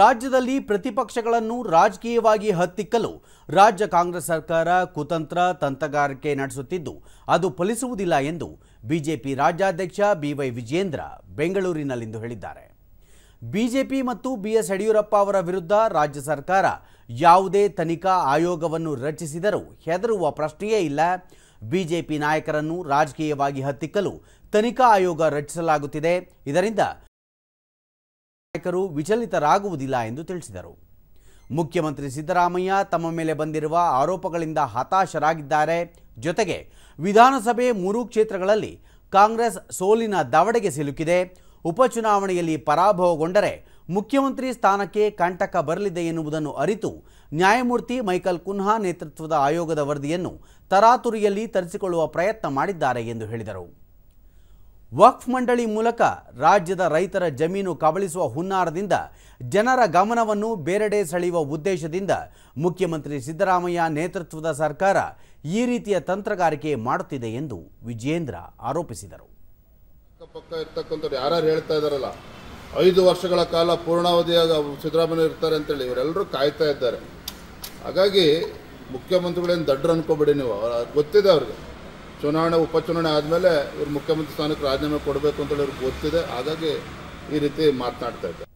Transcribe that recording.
ರಾಜ್ಯದಲ್ಲಿ ಪ್ರತಿಪಕ್ಷಗಳನ್ನು ರಾಜಕೀಯವಾಗಿ ಹತ್ತಿಕ್ಕಲು ರಾಜ್ಯ ಕಾಂಗ್ರೆಸ್ ಸರ್ಕಾರ ಕುತಂತ್ರ ತಂತ್ರಗಾರಿಕೆ ನಡೆಸುತ್ತಿದ್ದು ಅದು ಫಲಿಸುವುದಿಲ್ಲ ಎಂದು ಬಿಜೆಪಿ ರಾಜ್ಯಾಧ್ಯಕ್ಷ ಬಿವೈ ವಿಜೇಂದ್ರ ಬೆಂಗಳೂರಿನಲ್ಲಿಂದು ಹೇಳಿದ್ದಾರೆ ಬಿಜೆಪಿ ಮತ್ತು ಬಿಎಸ್ ಯಡಿಯೂರಪ್ಪ ಅವರ ವಿರುದ್ಧ ರಾಜ್ಯ ಸರ್ಕಾರ ಯಾವುದೇ ತನಿಖಾ ಆಯೋಗವನ್ನು ರಚಿಸಿದರೂ ಹೆದರುವ ಪ್ರಶ್ನೆಯೇ ಇಲ್ಲ ಬಿಜೆಪಿ ನಾಯಕರನ್ನು ರಾಜಕೀಯವಾಗಿ ಹತ್ತಿಕ್ಕಲು ತನಿಖಾ ಆಯೋಗ ರಚಿಸಲಾಗುತ್ತಿದೆ ಇದರಿಂದ ನಾಯಕರು ವಿಚಲಿತರಾಗುವುದಿಲ್ಲ ಎಂದು ತಿಳಿಸಿದರು ಮುಖ್ಯಮಂತ್ರಿ ಸಿದ್ದರಾಮಯ್ಯ ತಮ್ಮ ಮೇಲೆ ಬಂದಿರುವ ಆರೋಪಗಳಿಂದ ಹತಾಶರಾಗಿದ್ದಾರೆ ಜೊತೆಗೆ ವಿಧಾನಸಭೆ ಮೂರು ಕ್ಷೇತ್ರಗಳಲ್ಲಿ ಕಾಂಗ್ರೆಸ್ ಸೋಲಿನ ದವಡೆಗೆ ಸಿಲುಕಿದೆ ಉಪಚುನಾವಣೆಯಲ್ಲಿ ಪರಾಭವಗೊಂಡರೆ ಮುಖ್ಯಮಂತ್ರಿ ಸ್ಥಾನಕ್ಕೆ ಕಂಟಕ ಬರಲಿದೆ ಎನ್ನುವುದನ್ನು ಅರಿತು ನ್ಯಾಯಮೂರ್ತಿ ಮೈಕಲ್ ಕುನ್ಹಾ ನೇತೃತ್ವದ ಆಯೋಗದ ವರದಿಯನ್ನು ತರಾತುರಿಯಲ್ಲಿ ತರಿಸಿಕೊಳ್ಳುವ ಪ್ರಯತ್ನ ಮಾಡಿದ್ದಾರೆ ಎಂದು ಹೇಳಿದರು ವಕ್ಫ್ ಮಂಡಳಿ ಮೂಲಕ ರಾಜ್ಯದ ರೈತರ ಜಮೀನು ಕಬಳಿಸುವ ಹುನ್ನಾರದಿಂದ ಜನರ ಗಮನವನ್ನು ಬೇರೆಡೆ ಸೆಳೆಯುವ ಉದ್ದೇಶದಿಂದ ಮುಖ್ಯಮಂತ್ರಿ ಸಿದ್ದರಾಮಯ್ಯ ನೇತೃತ್ವದ ಸರ್ಕಾರ ಈ ರೀತಿಯ ತಂತ್ರಗಾರಿಕೆ ಮಾಡುತ್ತಿದೆ ಎಂದು ವಿಜಯೇಂದ್ರ ಆರೋಪಿಸಿದರು ಪಕ್ಕ ಯಾರು ಹೇಳ್ತಾ ಇದ್ದಾರಲ್ಲ ಐದು ವರ್ಷಗಳ ಕಾಲ ಪೂರ್ಣಾವಧಿಯಾಗ ಸಿದ್ದರಾಮಯ್ಯ ಇರ್ತಾರೆ ಅಂತೇಳಿ ಇವರೆಲ್ಲರೂ ಕಾಯ್ತಾ ಇದ್ದಾರೆ ಹಾಗಾಗಿ ಮುಖ್ಯಮಂತ್ರಿಗಳೇನು ದಡ್ಡರು ಅನ್ಕೋಬೇಡಿ ನೀವು ಗೊತ್ತಿದೆ ಅವ್ರಿಗೆ ಚುನಾವಣೆ ಉಪಚುನಾವಣೆ ಆದಮೇಲೆ ಇವ್ರು ಮುಖ್ಯಮಂತ್ರಿ ಸ್ಥಾನಕ್ಕೆ ರಾಜೀನಾಮೆ ಕೊಡಬೇಕು ಅಂತೇಳಿ ಇವ್ರಿಗೆ ಗೊತ್ತಿದೆ ಹಾಗಾಗಿ ಈ ರೀತಿ ಮಾತನಾಡ್ತಾ ಇದ್ದಾರೆ